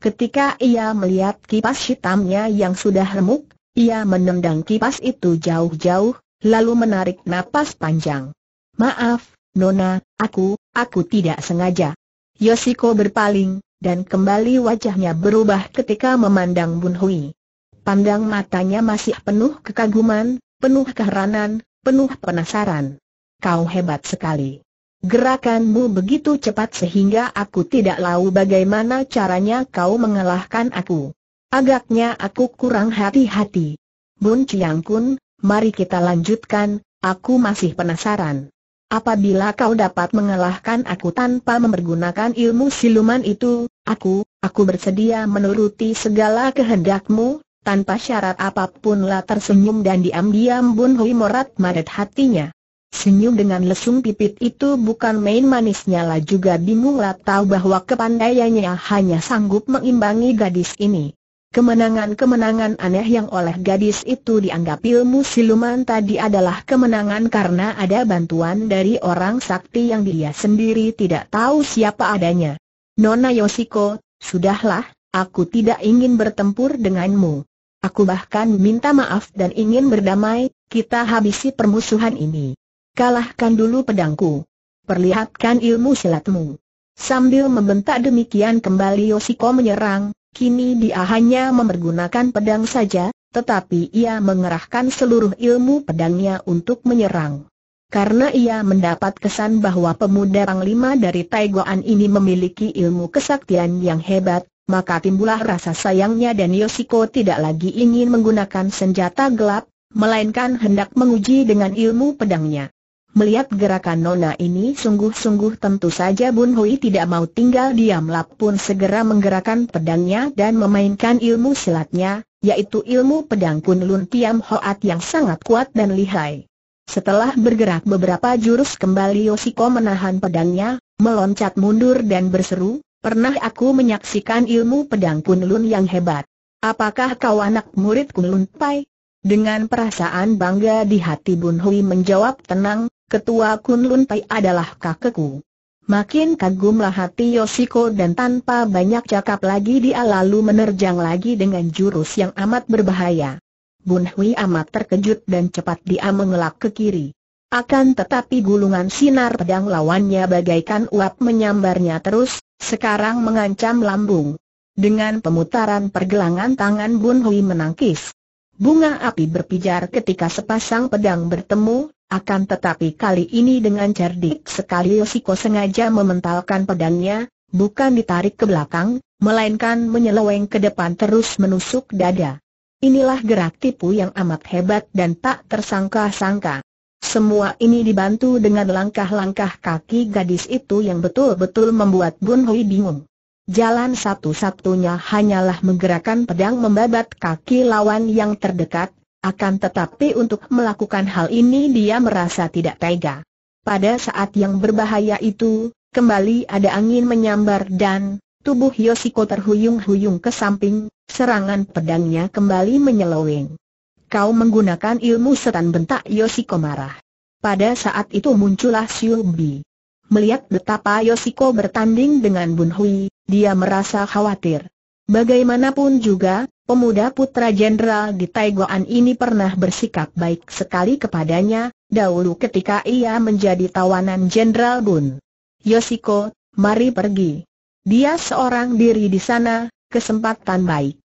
Ketika ia melihat kipas hitamnya yang sudah remuk, ia menendang kipas itu jauh-jauh, lalu menarik napas panjang. Maaf, Nona, aku, aku tidak sengaja. Yoshiko berpaling, dan kembali wajahnya berubah ketika memandang Bun Hui. Pandang matanya masih penuh kekaguman, penuh keheranan, penuh penasaran kau hebat sekali. Gerakanmu begitu cepat sehingga aku tidak tahu bagaimana caranya kau mengalahkan aku. Agaknya aku kurang hati-hati. Bun Chiang Kun, mari kita lanjutkan, aku masih penasaran. Apabila kau dapat mengalahkan aku tanpa mempergunakan ilmu siluman itu, aku, aku bersedia menuruti segala kehendakmu, tanpa syarat apapun lah tersenyum dan diam-diam Bun Hui Morat hatinya. Senyum dengan lesung pipit itu bukan main manisnya lah juga bingunglah tahu bahwa kepandaiannya hanya sanggup mengimbangi gadis ini. Kemenangan-kemenangan aneh yang oleh gadis itu dianggap ilmu siluman tadi adalah kemenangan karena ada bantuan dari orang sakti yang dia sendiri tidak tahu siapa adanya. Nona Yosiko, sudahlah, aku tidak ingin bertempur denganmu. Aku bahkan minta maaf dan ingin berdamai, kita habisi permusuhan ini. Kalahkan dulu pedangku. Perlihatkan ilmu silatmu. Sambil membentak demikian kembali Yosiko menyerang, kini dia hanya memergunakan pedang saja, tetapi ia mengerahkan seluruh ilmu pedangnya untuk menyerang. Karena ia mendapat kesan bahwa pemuda panglima dari Taiguan ini memiliki ilmu kesaktian yang hebat, maka timbullah rasa sayangnya dan Yosiko tidak lagi ingin menggunakan senjata gelap, melainkan hendak menguji dengan ilmu pedangnya. Melihat gerakan Nona ini sungguh-sungguh tentu saja Bun Hui tidak mau tinggal diam Lap pun segera menggerakkan pedangnya dan memainkan ilmu silatnya, yaitu ilmu pedang Kunlun Tiam Hoat yang sangat kuat dan lihai. Setelah bergerak beberapa jurus kembali Yosiko menahan pedangnya, meloncat mundur dan berseru, pernah aku menyaksikan ilmu pedang Kunlun yang hebat. Apakah kau anak murid Kunlun Pai? Dengan perasaan bangga di hati Bun Hui menjawab tenang, ketua Kunlun Tai adalah kakekku. Makin kagumlah hati Yoshiko dan tanpa banyak cakap lagi dia lalu menerjang lagi dengan jurus yang amat berbahaya. Bun Hui amat terkejut dan cepat dia mengelak ke kiri. Akan tetapi gulungan sinar pedang lawannya bagaikan uap menyambarnya terus, sekarang mengancam lambung. Dengan pemutaran pergelangan tangan Bun Hui menangkis. Bunga api berpijar ketika sepasang pedang bertemu, akan tetapi kali ini dengan cerdik sekali Yosiko sengaja mementalkan pedangnya, bukan ditarik ke belakang, melainkan menyeleweng ke depan terus menusuk dada. Inilah gerak tipu yang amat hebat dan tak tersangka-sangka. Semua ini dibantu dengan langkah-langkah kaki gadis itu yang betul-betul membuat Bun Hui bingung. Jalan satu-satunya hanyalah menggerakkan pedang membabat kaki lawan yang terdekat, akan tetapi untuk melakukan hal ini dia merasa tidak tega. Pada saat yang berbahaya itu, kembali ada angin menyambar dan tubuh Yoshiko terhuyung-huyung ke samping, serangan pedangnya kembali menyeloweng. Kau menggunakan ilmu setan bentak Yoshiko marah. Pada saat itu muncullah Xiubi. Melihat betapa Yoshiko bertanding dengan Bun Hui, dia merasa khawatir. Bagaimanapun juga, Pemuda putra jenderal di Taiguan ini pernah bersikap baik sekali kepadanya, dahulu ketika ia menjadi tawanan Jenderal Bun. Yosiko, mari pergi. Dia seorang diri di sana, kesempatan baik.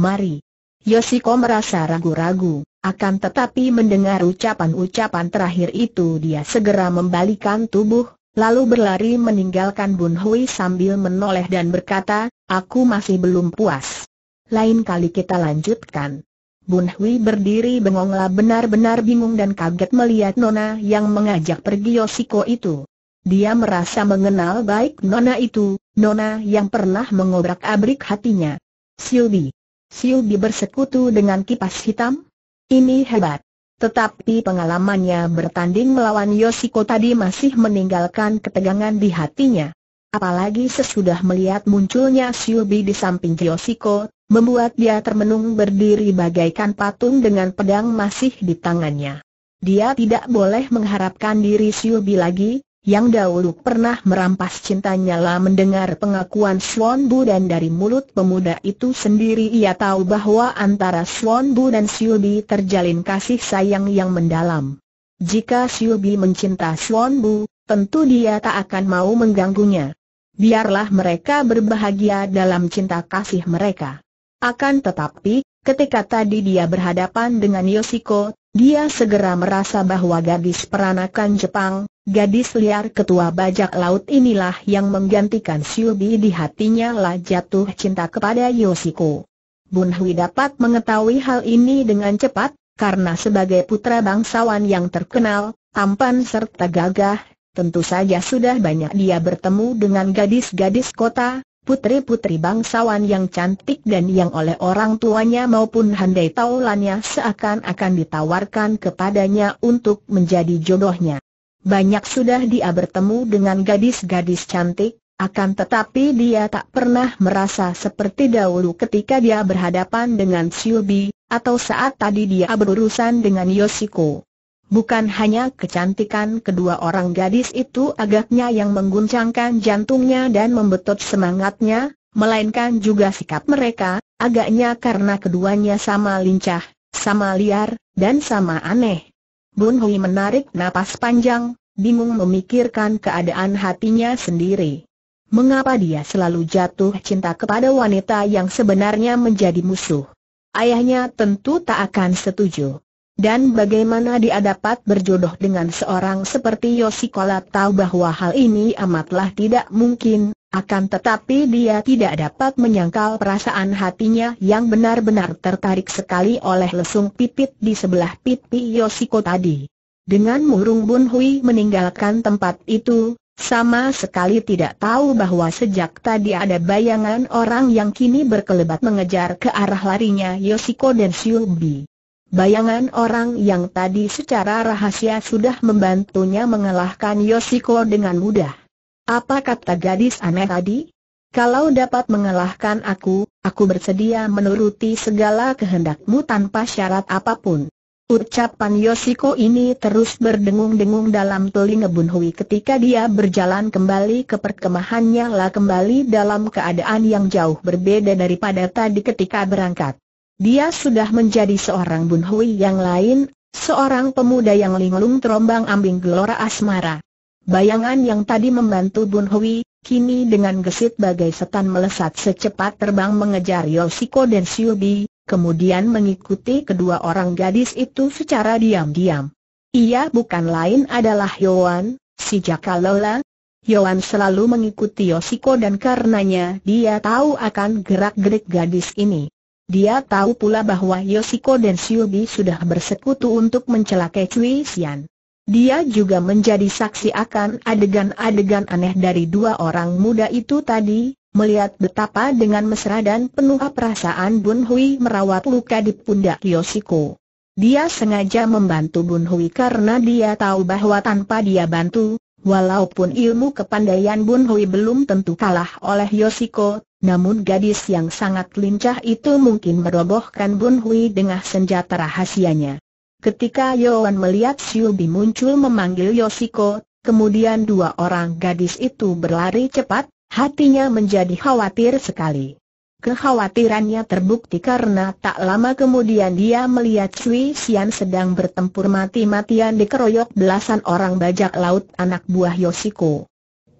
Mari. Yosiko merasa ragu-ragu, akan tetapi mendengar ucapan-ucapan terakhir itu dia segera membalikan tubuh, lalu berlari meninggalkan Bun Hui sambil menoleh dan berkata, aku masih belum puas lain kali kita lanjutkan. Bun Hui berdiri bengonglah benar-benar bingung dan kaget melihat Nona yang mengajak pergi Yoshiko itu. Dia merasa mengenal baik Nona itu, Nona yang pernah mengobrak-abrik hatinya. Siubi. Siubi bersekutu dengan kipas hitam? Ini hebat. Tetapi pengalamannya bertanding melawan Yoshiko tadi masih meninggalkan ketegangan di hatinya. Apalagi sesudah melihat munculnya Siubi di samping Yoshiko, membuat dia termenung berdiri bagaikan patung dengan pedang masih di tangannya. Dia tidak boleh mengharapkan diri Siubi lagi, yang dahulu pernah merampas cintanya lah mendengar pengakuan Swan Bu dan dari mulut pemuda itu sendiri ia tahu bahwa antara Swan Bu dan Siubi terjalin kasih sayang yang mendalam. Jika Siubi mencinta Swan Bu, tentu dia tak akan mau mengganggunya. Biarlah mereka berbahagia dalam cinta kasih mereka. Akan tetapi, ketika tadi dia berhadapan dengan Yoshiko, dia segera merasa bahwa gadis peranakan Jepang, gadis liar ketua bajak laut inilah yang menggantikan Siubi di hatinya lah jatuh cinta kepada Yoshiko. Bun Hui dapat mengetahui hal ini dengan cepat, karena sebagai putra bangsawan yang terkenal, tampan serta gagah, tentu saja sudah banyak dia bertemu dengan gadis-gadis kota, Putri-putri bangsawan yang cantik dan yang oleh orang tuanya maupun handai taulannya seakan-akan ditawarkan kepadanya untuk menjadi jodohnya. Banyak sudah dia bertemu dengan gadis-gadis cantik, akan tetapi dia tak pernah merasa seperti dahulu ketika dia berhadapan dengan Siobi, atau saat tadi dia berurusan dengan Yoshiko. Bukan hanya kecantikan kedua orang gadis itu agaknya yang mengguncangkan jantungnya dan membetot semangatnya, melainkan juga sikap mereka, agaknya karena keduanya sama lincah, sama liar, dan sama aneh. Bun Hui menarik napas panjang, bingung memikirkan keadaan hatinya sendiri. Mengapa dia selalu jatuh cinta kepada wanita yang sebenarnya menjadi musuh? Ayahnya tentu tak akan setuju. Dan bagaimana dia dapat berjodoh dengan seorang seperti Yosikola tahu bahwa hal ini amatlah tidak mungkin, akan tetapi dia tidak dapat menyangkal perasaan hatinya yang benar-benar tertarik sekali oleh lesung pipit di sebelah pipi Yosiko tadi. Dengan murung Bun Hui meninggalkan tempat itu, sama sekali tidak tahu bahwa sejak tadi ada bayangan orang yang kini berkelebat mengejar ke arah larinya Yosiko dan Xiubi. Bayangan orang yang tadi secara rahasia sudah membantunya mengalahkan Yoshiko dengan mudah. Apa kata gadis aneh tadi? Kalau dapat mengalahkan aku, aku bersedia menuruti segala kehendakmu tanpa syarat apapun. Ucapan Yoshiko ini terus berdengung-dengung dalam telinga Bun ketika dia berjalan kembali ke perkemahannya lah kembali dalam keadaan yang jauh berbeda daripada tadi ketika berangkat. Dia sudah menjadi seorang bunhui yang lain, seorang pemuda yang linglung terombang ambing gelora asmara. Bayangan yang tadi membantu bunhui, kini dengan gesit bagai setan melesat secepat terbang mengejar Yoshiko dan Siubi, kemudian mengikuti kedua orang gadis itu secara diam-diam. Ia bukan lain adalah Yohan. si Jakalola, Yohan selalu mengikuti Yoshiko dan karenanya dia tahu akan gerak-gerik gadis ini. Dia tahu pula bahwa Yoshiko dan Shubi sudah bersekutu untuk mencelakai Cui Xian. Dia juga menjadi saksi akan adegan-adegan aneh dari dua orang muda itu tadi, melihat betapa dengan mesra dan penuh perasaan Bun Hui merawat luka di pundak Yoshiko. Dia sengaja membantu Bun Hui karena dia tahu bahwa tanpa dia bantu, Walaupun ilmu kepandaian Bun Hui belum tentu kalah oleh Yoshiko, namun gadis yang sangat lincah itu mungkin merobohkan Bun Hui dengan senjata rahasianya. Ketika Yoan melihat Siubi muncul memanggil Yoshiko, kemudian dua orang gadis itu berlari cepat, hatinya menjadi khawatir sekali. Kekhawatirannya terbukti karena tak lama kemudian dia melihat Cui Xian sedang bertempur mati-matian dikeroyok belasan orang bajak laut anak buah Yoshiko.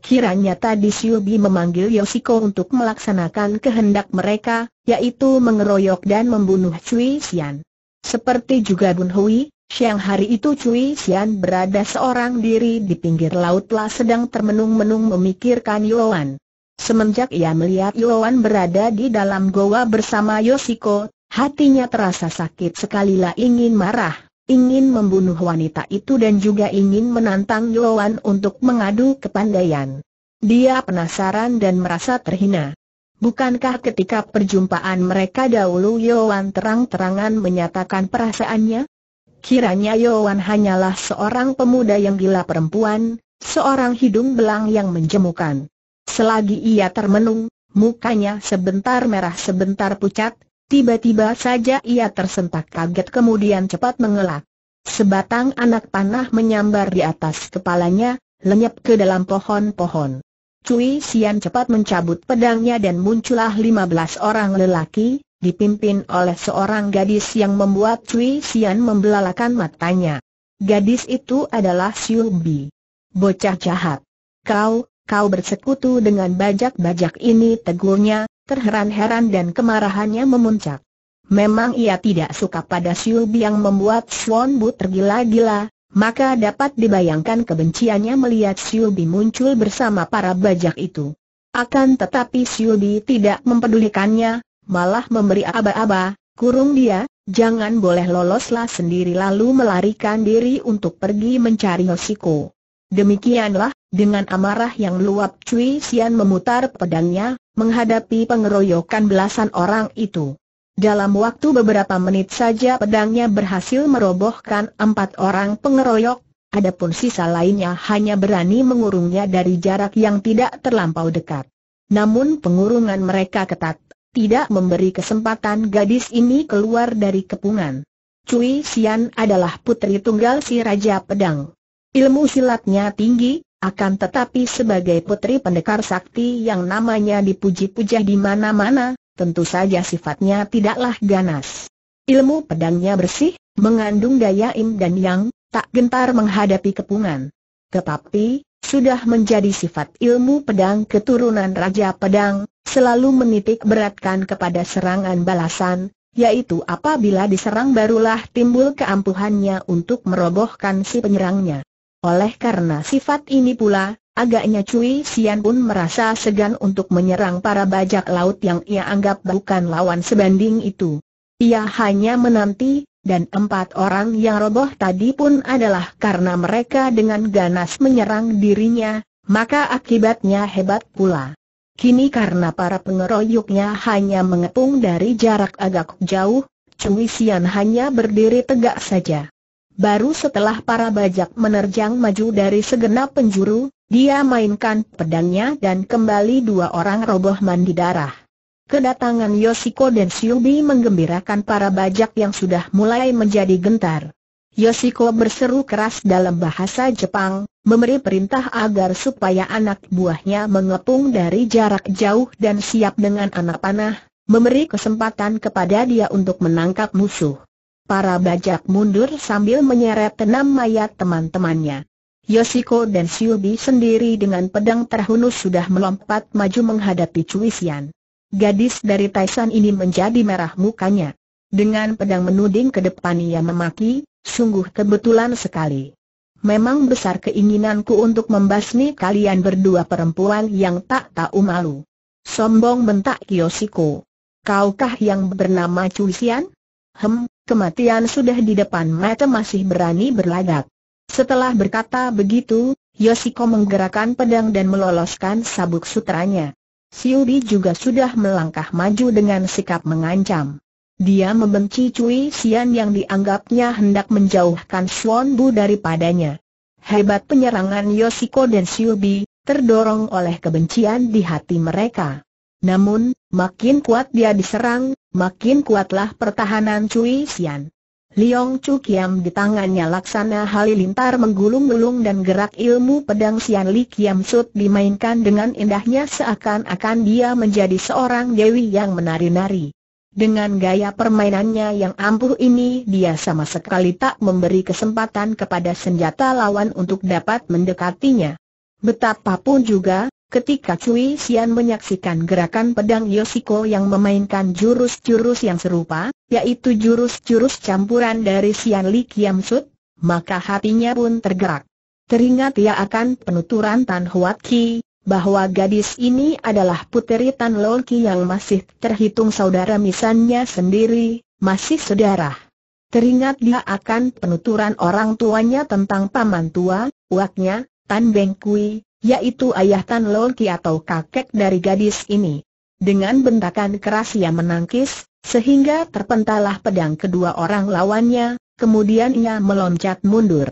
Kiranya tadi Siubi memanggil Yoshiko untuk melaksanakan kehendak mereka, yaitu mengeroyok dan membunuh Cui Xian. Seperti juga Bun Hui, siang hari itu Cui Xian berada seorang diri di pinggir laut lah sedang termenung-menung memikirkan Yoan. Semenjak ia melihat Yoan berada di dalam goa bersama Yoshiko, hatinya terasa sakit sekali lah ingin marah, ingin membunuh wanita itu dan juga ingin menantang Yoan untuk mengadu kepandaian. Dia penasaran dan merasa terhina. Bukankah ketika perjumpaan mereka dahulu Yoan terang-terangan menyatakan perasaannya? Kiranya Yoan hanyalah seorang pemuda yang gila perempuan, seorang hidung belang yang menjemukan. Selagi ia termenung, mukanya sebentar merah sebentar pucat, tiba-tiba saja ia tersentak kaget kemudian cepat mengelak. Sebatang anak panah menyambar di atas kepalanya, lenyap ke dalam pohon-pohon. Cui Sian cepat mencabut pedangnya dan muncullah lima belas orang lelaki, dipimpin oleh seorang gadis yang membuat Cui Sian membelalakan matanya. Gadis itu adalah Siu Bi. Bocah jahat. Kau, kau bersekutu dengan bajak-bajak ini tegurnya, terheran-heran dan kemarahannya memuncak. Memang ia tidak suka pada Siu yang membuat Swan Bu tergila-gila, maka dapat dibayangkan kebenciannya melihat Siubi muncul bersama para bajak itu. Akan tetapi Siubi tidak mempedulikannya, malah memberi aba-aba, kurung dia, jangan boleh loloslah sendiri lalu melarikan diri untuk pergi mencari Hosiko. Demikianlah, dengan amarah yang luap Cui Xian memutar pedangnya, menghadapi pengeroyokan belasan orang itu. Dalam waktu beberapa menit saja pedangnya berhasil merobohkan empat orang pengeroyok, adapun sisa lainnya hanya berani mengurungnya dari jarak yang tidak terlampau dekat. Namun pengurungan mereka ketat, tidak memberi kesempatan gadis ini keluar dari kepungan. Cui Xian adalah putri tunggal si Raja Pedang. Ilmu silatnya tinggi, akan tetapi sebagai putri pendekar sakti yang namanya dipuji-puja di mana-mana, tentu saja sifatnya tidaklah ganas. Ilmu pedangnya bersih, mengandung daya im dan yang, tak gentar menghadapi kepungan. Tetapi, sudah menjadi sifat ilmu pedang keturunan Raja Pedang, selalu menitik beratkan kepada serangan balasan, yaitu apabila diserang barulah timbul keampuhannya untuk merobohkan si penyerangnya. Oleh karena sifat ini pula, agaknya Cui Sian pun merasa segan untuk menyerang para bajak laut yang ia anggap bukan lawan sebanding itu. Ia hanya menanti, dan empat orang yang roboh tadi pun adalah karena mereka dengan ganas menyerang dirinya, maka akibatnya hebat pula. Kini karena para pengeroyoknya hanya mengepung dari jarak agak jauh, Cui Sian hanya berdiri tegak saja. Baru setelah para bajak menerjang maju dari segenap penjuru, dia mainkan pedangnya dan kembali dua orang roboh mandi darah. Kedatangan Yosiko dan Shubi menggembirakan para bajak yang sudah mulai menjadi gentar. Yosiko berseru keras dalam bahasa Jepang, memberi perintah agar supaya anak buahnya mengepung dari jarak jauh dan siap dengan anak panah, memberi kesempatan kepada dia untuk menangkap musuh. Para bajak mundur sambil menyeret enam mayat teman-temannya. Yosiko dan Siubi sendiri dengan pedang terhunus sudah melompat maju menghadapi Cuisian. Gadis dari Taisan ini menjadi merah mukanya. Dengan pedang menuding ke depan ia memaki, sungguh kebetulan sekali. Memang besar keinginanku untuk membasmi kalian berdua perempuan yang tak tahu malu. Sombong bentak Yosiko. Kaukah yang bernama Cuisian? Hem, kematian sudah di depan mata masih berani berlagak. Setelah berkata begitu, Yoshiko menggerakkan pedang dan meloloskan sabuk sutranya. Siubi juga sudah melangkah maju dengan sikap mengancam. Dia membenci Cui Xian yang dianggapnya hendak menjauhkan Swan Bu daripadanya. Hebat penyerangan Yoshiko dan Siubi, terdorong oleh kebencian di hati mereka. Namun, Makin kuat dia diserang, makin kuatlah pertahanan Cui Xian. Liong Chu Kiam di tangannya laksana halilintar menggulung-gulung dan gerak ilmu pedang Xian Li Kiam Sut dimainkan dengan indahnya seakan-akan dia menjadi seorang dewi yang menari-nari. Dengan gaya permainannya yang ampuh ini dia sama sekali tak memberi kesempatan kepada senjata lawan untuk dapat mendekatinya. Betapapun juga, Ketika Cui Xian menyaksikan gerakan pedang Yoshiko yang memainkan jurus-jurus yang serupa, yaitu jurus-jurus campuran dari Xian Li Kiam Sut, maka hatinya pun tergerak. Teringat ia akan penuturan Tan Huat Ki, bahwa gadis ini adalah puteri Tan Lo Ki yang masih terhitung saudara misannya sendiri, masih saudara. Teringat dia akan penuturan orang tuanya tentang paman tua, waknya Tan Beng Kui, yaitu ayah Tan Lolki atau kakek dari gadis ini. Dengan bentakan keras ia menangkis, sehingga terpentalah pedang kedua orang lawannya, kemudian ia meloncat mundur.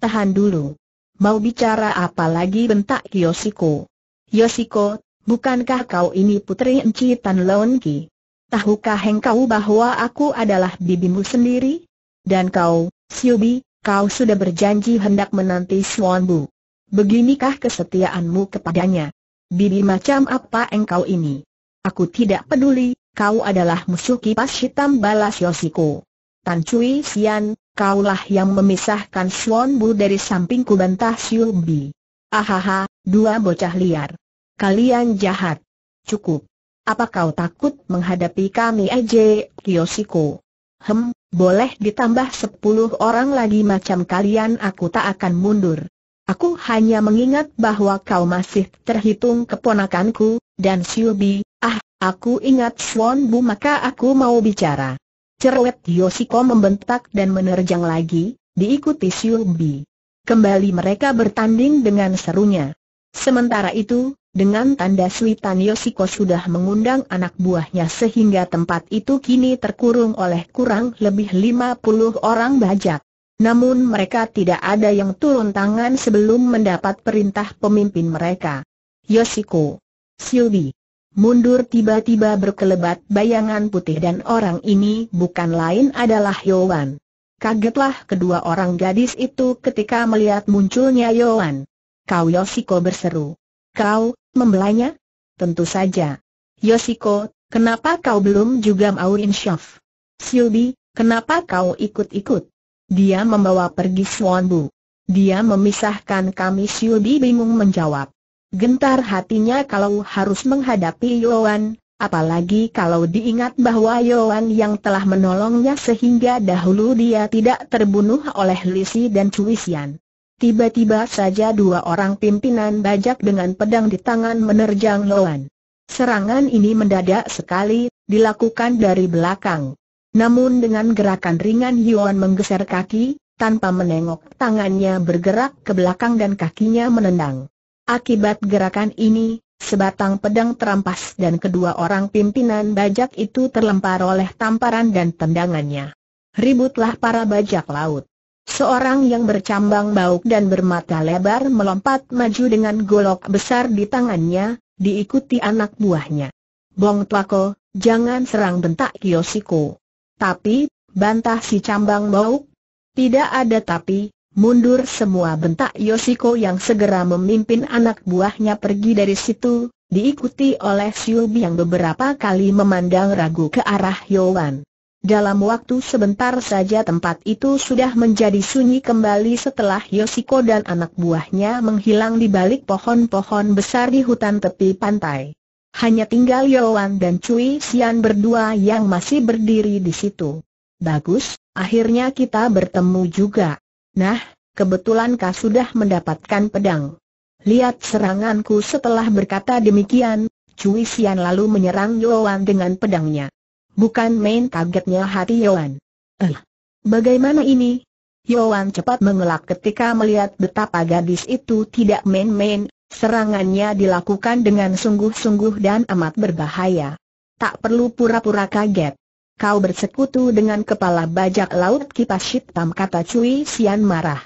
Tahan dulu. Mau bicara apa lagi bentak Yosiko? Yosiko, bukankah kau ini putri Enci Tan Lolki? Tahukah engkau bahwa aku adalah bibimu sendiri? Dan kau, Siubi, kau sudah berjanji hendak menanti Swanbu. Beginikah kesetiaanmu kepadanya? Bibi macam apa engkau ini? Aku tidak peduli, kau adalah musuh kipas hitam balas Yosiko. Tan Cui Sian, kaulah yang memisahkan Suan Bu dari sampingku bantah Siu Bi. Ahaha, dua bocah liar. Kalian jahat. Cukup. Apa kau takut menghadapi kami aja, Yosiko? Hem, boleh ditambah sepuluh orang lagi macam kalian aku tak akan mundur. Aku hanya mengingat bahwa kau masih terhitung keponakanku, dan Siubi, ah, aku ingat Swan Bu maka aku mau bicara. Cerewet Yosiko membentak dan menerjang lagi, diikuti Siubi. Kembali mereka bertanding dengan serunya. Sementara itu, dengan tanda suitan Yosiko sudah mengundang anak buahnya sehingga tempat itu kini terkurung oleh kurang lebih 50 orang bajak. Namun mereka tidak ada yang turun tangan sebelum mendapat perintah pemimpin mereka. Yoshiko, Silvi, mundur tiba-tiba berkelebat bayangan putih dan orang ini bukan lain adalah Yowan. Kagetlah kedua orang gadis itu ketika melihat munculnya Yowan. Kau Yoshiko berseru. Kau, membelanya? Tentu saja. Yoshiko, kenapa kau belum juga mau insyaf? Silvi, kenapa kau ikut-ikut? Dia membawa pergi Swan Bu. Dia memisahkan kami Siu Bi bingung menjawab. Gentar hatinya kalau harus menghadapi Yoan, apalagi kalau diingat bahwa Yoan yang telah menolongnya sehingga dahulu dia tidak terbunuh oleh Lisi dan Cuisian. Tiba-tiba saja dua orang pimpinan bajak dengan pedang di tangan menerjang Yuan. Serangan ini mendadak sekali, dilakukan dari belakang. Namun dengan gerakan ringan Yuan menggeser kaki, tanpa menengok tangannya bergerak ke belakang dan kakinya menendang. Akibat gerakan ini, sebatang pedang terampas dan kedua orang pimpinan bajak itu terlempar oleh tamparan dan tendangannya. Ributlah para bajak laut. Seorang yang bercambang bauk dan bermata lebar melompat maju dengan golok besar di tangannya, diikuti anak buahnya. Bong Tuako, jangan serang bentak Kiosiko. Tapi, bantah si cambang bau. Tidak ada tapi, mundur semua bentak Yosiko yang segera memimpin anak buahnya pergi dari situ, diikuti oleh Siubi yang beberapa kali memandang ragu ke arah Yowan. Dalam waktu sebentar saja tempat itu sudah menjadi sunyi kembali setelah Yosiko dan anak buahnya menghilang di balik pohon-pohon besar di hutan tepi pantai. Hanya tinggal Yoan dan Cui Sian berdua yang masih berdiri di situ. Bagus, akhirnya kita bertemu juga. Nah, kebetulan kau sudah mendapatkan pedang. Lihat seranganku setelah berkata demikian, Cui Sian lalu menyerang Yoan dengan pedangnya. Bukan main kagetnya hati Yoan. Eh, bagaimana ini? Yoan cepat mengelak ketika melihat betapa gadis itu tidak main-main, Serangannya dilakukan dengan sungguh-sungguh dan amat berbahaya. Tak perlu pura-pura kaget. Kau bersekutu dengan kepala bajak laut kipas hitam kata Cui Sian marah.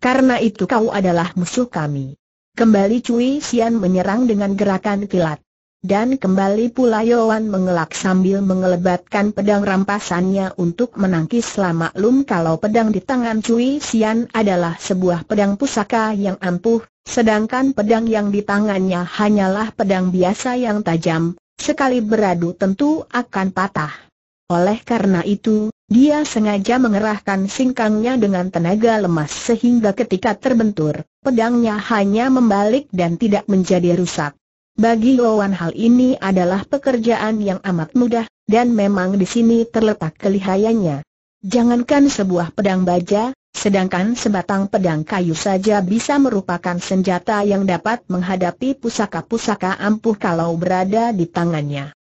Karena itu kau adalah musuh kami. Kembali Cui Sian menyerang dengan gerakan kilat. Dan kembali pula Yoan mengelak sambil mengelebatkan pedang rampasannya untuk menangkis selama lum kalau pedang di tangan Cui Sian adalah sebuah pedang pusaka yang ampuh, Sedangkan pedang yang di tangannya hanyalah pedang biasa yang tajam, sekali beradu tentu akan patah. Oleh karena itu, dia sengaja mengerahkan singkangnya dengan tenaga lemas sehingga ketika terbentur, pedangnya hanya membalik dan tidak menjadi rusak. Bagi Loan hal ini adalah pekerjaan yang amat mudah, dan memang di sini terletak kelihayannya. Jangankan sebuah pedang baja, Sedangkan sebatang pedang kayu saja bisa merupakan senjata yang dapat menghadapi pusaka-pusaka ampuh kalau berada di tangannya.